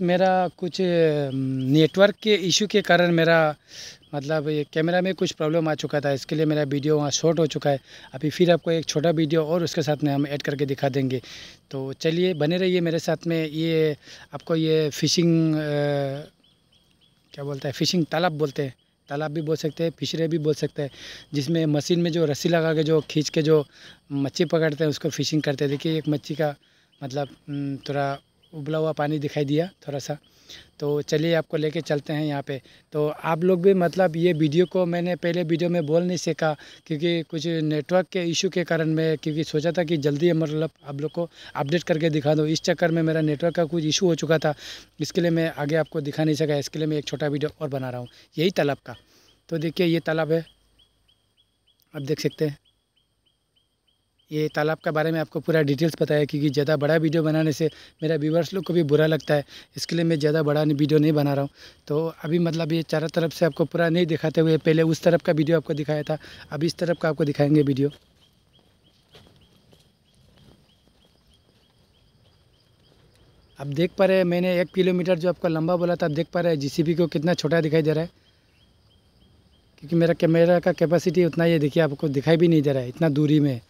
मेरा कुछ नेटवर्क के इशू के कारण मेरा मतलब ये कैमरा में कुछ प्रॉब्लम आ चुका था इसके लिए मेरा वीडियो वहाँ शॉर्ट हो चुका है अभी फिर आपको एक छोटा वीडियो और उसके साथ में हम ऐड करके दिखा देंगे तो चलिए बने रहिए मेरे साथ में ये आपको ये फ़िशिंग क्या बोलता है फ़िशिंग तालाब बोलते हैं तालाब भी बोल सकते हैं फिशरे भी बोल सकते हैं जिसमें मशीन में जो रस्सी लगा के जो खींच के जो मच्छी पकड़ते हैं उसको फ़िशिंग करते हैं देखिए एक मच्छी का मतलब थोड़ा उबला हुआ पानी दिखाई दिया थोड़ा सा तो चलिए आपको लेके चलते हैं यहाँ पे तो आप लोग भी मतलब ये वीडियो को मैंने पहले वीडियो में बोल नहीं सीखा क्योंकि कुछ नेटवर्क के इशू के कारण मैं क्योंकि सोचा था कि जल्दी मतलब आप लोग को अपडेट करके दिखा दो इस चक्कर में मेरा नेटवर्क का कुछ इशू हो चुका था इसके लिए मैं आगे आपको दिखा नहीं सका इसके लिए मैं एक छोटा वीडियो और बना रहा हूँ यही तालाब का तो देखिए ये तालाब है आप देख सकते हैं ये तालाब के बारे में आपको पूरा डिटेल्स बताया क्योंकि ज़्यादा बड़ा वीडियो बनाने से मेरा व्यूवर्स लोग को भी बुरा लगता है इसके लिए मैं ज़्यादा बड़ा वीडियो नहीं बना रहा हूँ तो अभी मतलब ये चारों तरफ से आपको पूरा नहीं दिखाते हुए पहले उस तरफ का वीडियो आपको दिखाया था अब इस तरफ का आपको दिखाएँगे वीडियो आप देख पा रहे हैं मैंने एक किलोमीटर जो आपका लंबा बोला था आप देख पा रहे हैं जीसीबी को कितना छोटा दिखाई दे रहा है क्योंकि मेरा कैमरा का कैपेसिटी उतना ये देखिए आपको दिखाई भी नहीं दे रहा है इतना दूरी में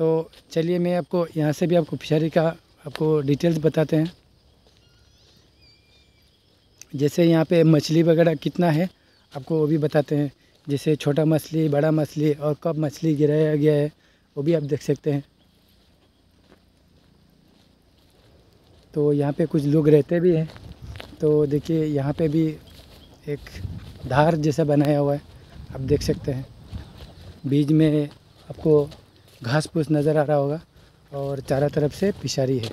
तो चलिए मैं आपको यहाँ से भी आपको फिशरी का आपको डिटेल्स बताते हैं जैसे यहाँ पे मछली वगैरह कितना है आपको वो भी बताते हैं जैसे छोटा मछली बड़ा मछली और कब मछली गिराया गया है वो भी आप देख सकते हैं तो यहाँ पे कुछ लोग रहते भी हैं तो देखिए यहाँ पे भी एक धार जैसा बनाया हुआ है आप देख सकते हैं बीज में आपको घास फूस नज़र आ रहा होगा और चारों तरफ से पिशारी है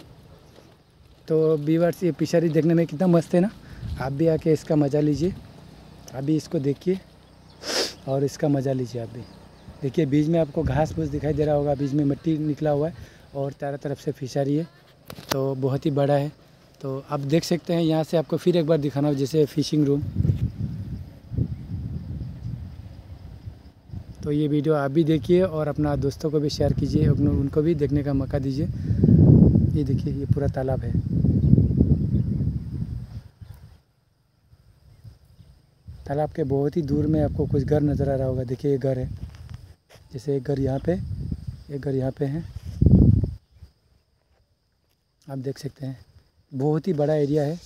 तो बीवर्स ये पिशारी देखने में कितना मस्त है ना आप भी आके इसका मज़ा लीजिए अभी इसको देखिए और इसका मज़ा लीजिए आप भी देखिए बीच में आपको घास फूस दिखाई दे रहा होगा बीच में मिट्टी निकला हुआ है और चारों तरफ से फिशारी है तो बहुत ही बड़ा है तो आप देख सकते हैं यहाँ से आपको फिर एक बार दिखाना हो जैसे फ़िशिंग रूम तो ये वीडियो आप भी देखिए और अपना दोस्तों को भी शेयर कीजिए उनको भी देखने का मौका दीजिए ये देखिए ये पूरा तालाब है तालाब के बहुत ही दूर में आपको कुछ घर नज़र आ रहा होगा देखिए ये घर है जैसे एक घर यहाँ पे एक घर यहाँ पे है आप देख सकते हैं बहुत ही बड़ा एरिया है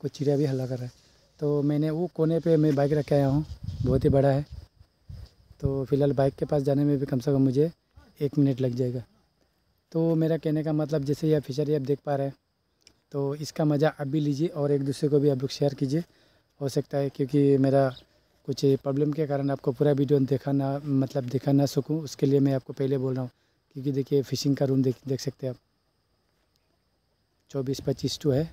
कुछ चिड़िया भी हल्ला कर रहा है तो मैंने वो कोने पे मैं बाइक रख आया हूँ बहुत ही बड़ा है तो फ़िलहाल बाइक के पास जाने में भी कम से कम मुझे एक मिनट लग जाएगा तो मेरा कहने का मतलब जैसे यह फिशर आप देख पा रहे हैं तो इसका मज़ा आप भी लीजिए और एक दूसरे को भी आप लोग शेयर कीजिए हो सकता है क्योंकि मेरा कुछ प्रॉब्लम के कारण आपको पूरा वीडियो देखा ना मतलब देखा ना सकूँ उसके लिए मैं आपको पहले बोल रहा हूँ क्योंकि देखिए फ़िशिंग का रूम देख देख सकते हैं आप चौबीस पच्चीस टू है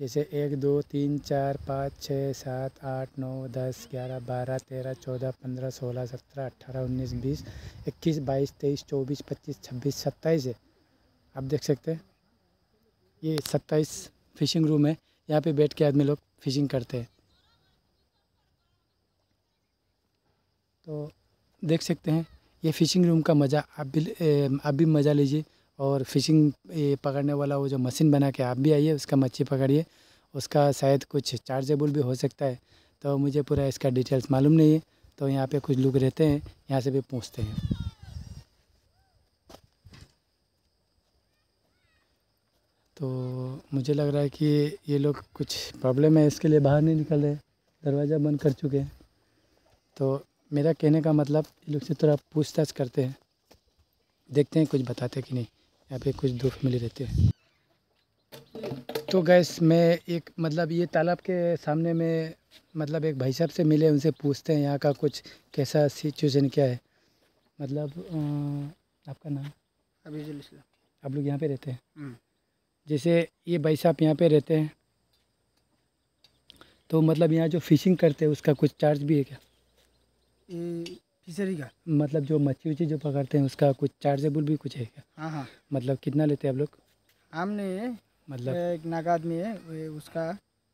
जैसे एक दो तीन चार पाँच छः सात आठ नौ दस ग्यारह बारह तेरह चौदह पंद्रह सोलह सत्रह अट्ठारह उन्नीस बीस इक्कीस बाईस तेईस चौबीस पच्चीस छब्बीस सत्ताईस है आप देख सकते हैं ये सत्ताईस फ़िशिंग रूम है यहाँ पे बैठ के आदमी लोग फ़िशिंग करते हैं तो देख सकते हैं ये फ़िशिंग रूम का मज़ा आप भी आप भी मज़ा लीजिए और फिशिंग ये पकड़ने वाला वो जो मशीन बना के आप भी आइए उसका मच्छी पकड़िए उसका शायद कुछ चार्जेबल भी हो सकता है तो मुझे पूरा इसका डिटेल्स मालूम नहीं है तो यहाँ पे कुछ लोग रहते हैं यहाँ से भी पूछते हैं तो मुझे लग रहा है कि ये लोग कुछ प्रॉब्लम है इसके लिए बाहर नहीं निकल रहे दरवाज़ा बंद कर चुके हैं तो मेरा कहने का मतलब ये लोग से थोड़ा पूछताछ करते हैं देखते हैं कुछ बताते कि नहीं यहाँ पे कुछ दो फैमिली रहते हैं तो गैस मैं एक मतलब ये तालाब के सामने में मतलब एक भाई साहब से मिले उनसे पूछते हैं यहाँ का कुछ कैसा सिचुएशन क्या है मतलब आपका नाम अबीजुल इस्लाम आप लोग यहाँ पे रहते हैं हम्म। जैसे ये भाई साहब यहाँ पे रहते हैं तो मतलब यहाँ जो फिशिंग करते हैं उसका कुछ चार्ज भी है क्या फिशरी का मतलब जो मछली उच्छी जो पकड़ते हैं उसका कुछ चार्जेबल भी कुछ है क्या हाँ हाँ मतलब कितना लेते हैं आप लोग हमने मतलब एक नाग आदमी है उसका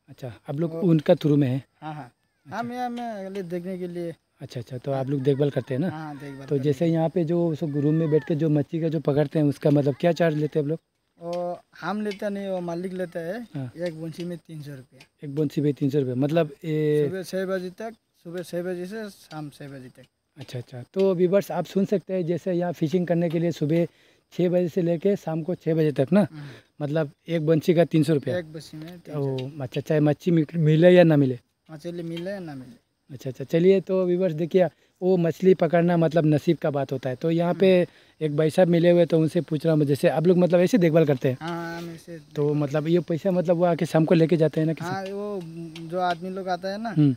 अच्छा आप लोग उनका थ्रू में है हाँ हाँ अच्छा। हम यहाँ मैं देखने के लिए अच्छा अच्छा तो आप लोग देखभाल करते हैं ना हाँ, हाँ, देखभाल तो जैसे यहाँ पे जो रूम में बैठ के जो मच्छी का जो पकड़ते हैं उसका मतलब क्या चार्ज लेते हैं आप लोग और हम लेते नहीं वो मालिक लेता है हाँ। एक बंसी में तीन सौ रुपये एक बंसी में तीन सौ रुपये मतलब ए... सुबह छः बजे तक सुबह छः बजे से शाम छः बजे तक अच्छा अच्छा तो वीवर्स आप सुन सकते हैं जैसे यहाँ फिशिंग करने के लिए सुबह छः बजे से लेके शाम को छः बजे तक ना हाँ। मतलब एक बंसी का तीन सौ रुपया एक बंसी में तो अच्छा चाहे मच्छी मिले या ना मिले मछली हाँ, मिले या ना मिले अच्छा अच्छा चलिए तो वीवर्स देखिए वो मछली पकड़ना मतलब नसीब का बात होता है तो यहाँ पे हाँ। एक भाई साहब मिले हुए तो उनसे पूछ रहा हूँ जैसे आप लोग मतलब ऐसे देखभाल करते हैं तो मतलब ये पैसा मतलब वो आके शाम को लेके जाते हैं ना वो जो आदमी लोग आता है ना हम्म।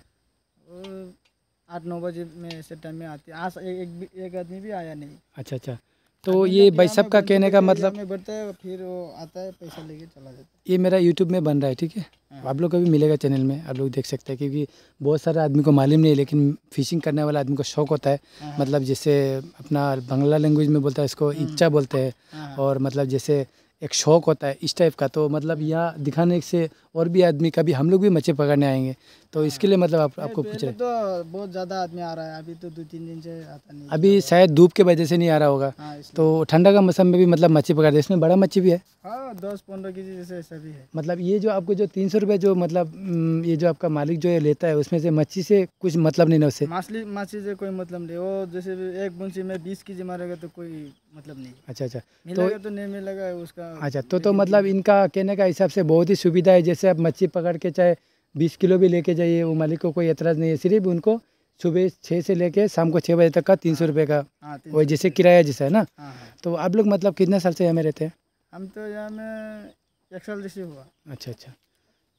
आठ नौ बजे में ऐसे टाइम में आती है आज एक एक आदमी भी आया नहीं अच्छा अच्छा तो ये भाई साहब का कहने का मतलब बढ़ता है फिर वो आता है पैसा लेके चला जाता है ये मेरा यूट्यूब में बन रहा है ठीक है हाँ। आप लोग का भी मिलेगा चैनल में आप लोग देख सकते हैं क्योंकि बहुत सारे आदमी को मालूम नहीं है लेकिन फिशिंग करने वाला आदमी को शौक होता है हाँ। मतलब जैसे अपना बंगला लैंग्वेज में बोलता है इसको हाँ। इच्छा बोलते हैं और मतलब जैसे एक शौक़ होता है इस टाइप का तो मतलब यहाँ दिखाने से और भी आदमी कभी हम लोग भी मच्छी पकड़ने आएंगे तो हाँ। इसके लिए मतलब आप, आपको पूछ रहे तो बहुत ज़्यादा आदमी आ रहा है अभी तो दो तीन दिन से आता नहीं अभी शायद धूप के वजह से नहीं आ रहा होगा हाँ, तो ठंडा का मौसम में भी मतलब मच्छी पकड़ते रहे इसमें बड़ा मच्छी भी है हाँ, दस पंद्रह के जी जैसे भी है मतलब ये जो आपको जो तीन सौ रुपये जो मतलब ये जो आपका मालिक जो है लेता है उसमें से मच्छी से कुछ मतलब नहीं ना उसे मछली मछली से कोई मतलब नहीं वो जैसे एक बुंसी में बीस के जी मारेगा तो कोई मतलब नहीं अच्छा अच्छा तो, तो नहीं मिलेगा उसका अच्छा तो तो मतलब इनका कहने का हिसाब से बहुत ही सुविधा है जैसे आप मच्छी पकड़ के चाहे बीस किलो भी लेके जाइए वो मालिक को कोई एतराज़ नहीं है सिर्फ उनको सुबह छः से लेके शाम को छः बजे तक का तीन सौ हाँ, रुपये का हाँ, वो जैसे किराया जैसा है ना हाँ, तो आप लोग मतलब कितने साल से यहाँ में रहते हैं हम तो यहाँ में एक साल जैसे हुआ अच्छा अच्छा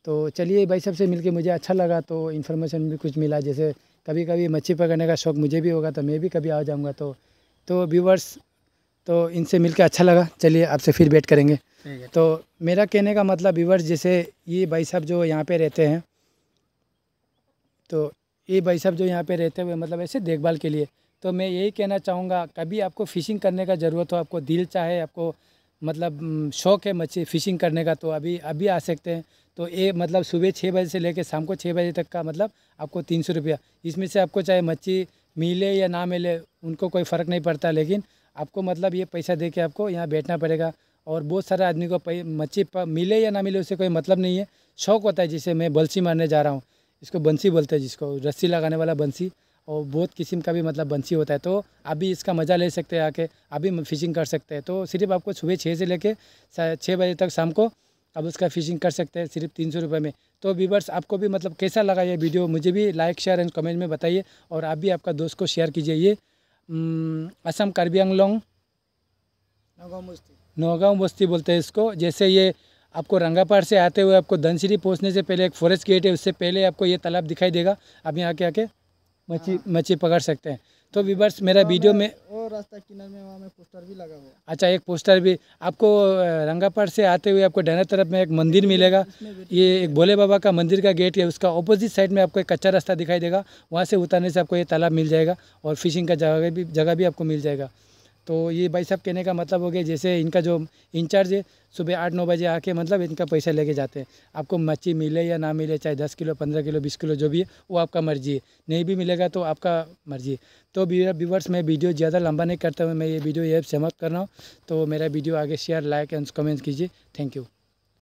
तो चलिए भाई सबसे मिल के मुझे अच्छा लगा तो इन्फॉर्मेशन भी कुछ मिला जैसे कभी कभी मच्छी पकड़ने का शौक़ मुझे भी होगा तो मैं भी कभी आ जाऊँगा तो तो व्यूवर्स तो इनसे मिलकर अच्छा लगा चलिए आपसे फिर वेट करेंगे तो मेरा कहने का मतलब व्यूवर्स जैसे ये भाई साहब जो यहाँ पे रहते हैं तो ये भाई साहब जो यहाँ पे रहते हुए मतलब ऐसे देखभाल के लिए तो मैं यही कहना चाहूँगा कभी आपको फ़िशिंग करने का ज़रूरत हो आपको दिल चाहे आपको मतलब शौक़ है मच्छी फ़िशिंग करने का तो अभी अभी आ सकते हैं तो ये मतलब सुबह छः बजे से लेकर शाम को छः बजे तक का मतलब आपको तीन सौ रुपया इसमें से आपको चाहे मच्छी मिले या ना मिले उनको कोई फ़र्क नहीं पड़ता लेकिन आपको मतलब ये पैसा दे के आपको यहाँ बैठना पड़ेगा और बहुत सारे आदमी को मच्छी मिले या ना मिले उसे कोई मतलब नहीं है शौक होता है जिसे मैं बंसी मारने जा रहा हूँ इसको बंसी बोलते हैं जिसको रस्सी लगाने वाला बंसी और बहुत किस्म का भी मतलब बंसी होता है तो अभी इसका मज़ा ले सकते हैं आके अभी फिशिंग कर सकते हैं तो सिर्फ आपको सुबह छः से लेके छः बजे तक शाम को अब उसका फिशिंग कर सकते हैं सिर्फ तीन सौ रुपये में तो वीवर्स आपको भी मतलब कैसा लगा ये वीडियो मुझे भी लाइक शेयर एंड कमेंट में बताइए और आप भी आपका दोस्त को शेयर कीजिए ये हम्म, असम कार्बी आंगलोंग नौगांव बस्ती नौगांव बस्ती बोलते हैं इसको जैसे ये आपको रंगापार से आते हुए आपको धनसिरी पहुँचने से पहले एक फॉरेस्ट गेट है उससे पहले आपको ये तालाब दिखाई देगा आप यहाँ के आके मच्छी हाँ। मच्छी पकड़ सकते हैं तो वीवर्स मेरा वीडियो में रास्ता किनारे में वहाँ में पोस्टर भी लगा हुआ है अच्छा एक पोस्टर भी आपको रंगापाट से आते हुए आपको डहना तरफ में एक मंदिर मिलेगा ये एक भोले बाबा का मंदिर का गेट है उसका ऑपोजिट साइड में आपको एक कच्चा रास्ता दिखाई देगा वहाँ से उतारने से आपको ये तालाब मिल जाएगा और फिशिंग का जगह भी जगह भी आपको मिल जाएगा तो ये भाई साहब कहने का मतलब हो गया जैसे इनका जो इंचार्ज है सुबह आठ नौ बजे आके मतलब इनका पैसा लेके जाते हैं आपको मच्छी मिले या ना मिले चाहे दस किलो पंद्रह किलो बीस किलो जो भी है वो आपका मर्जी है नहीं भी मिलेगा तो आपका मर्जी है तो व्यूवर्स मैं वीडियो ज़्यादा लंबा नहीं करता हूँ मैं ये वीडियो ये समाप्त कर रहा हूँ तो मेरा वीडियो आगे शेयर लाइक एंड कमेंट कीजिए थैंक यू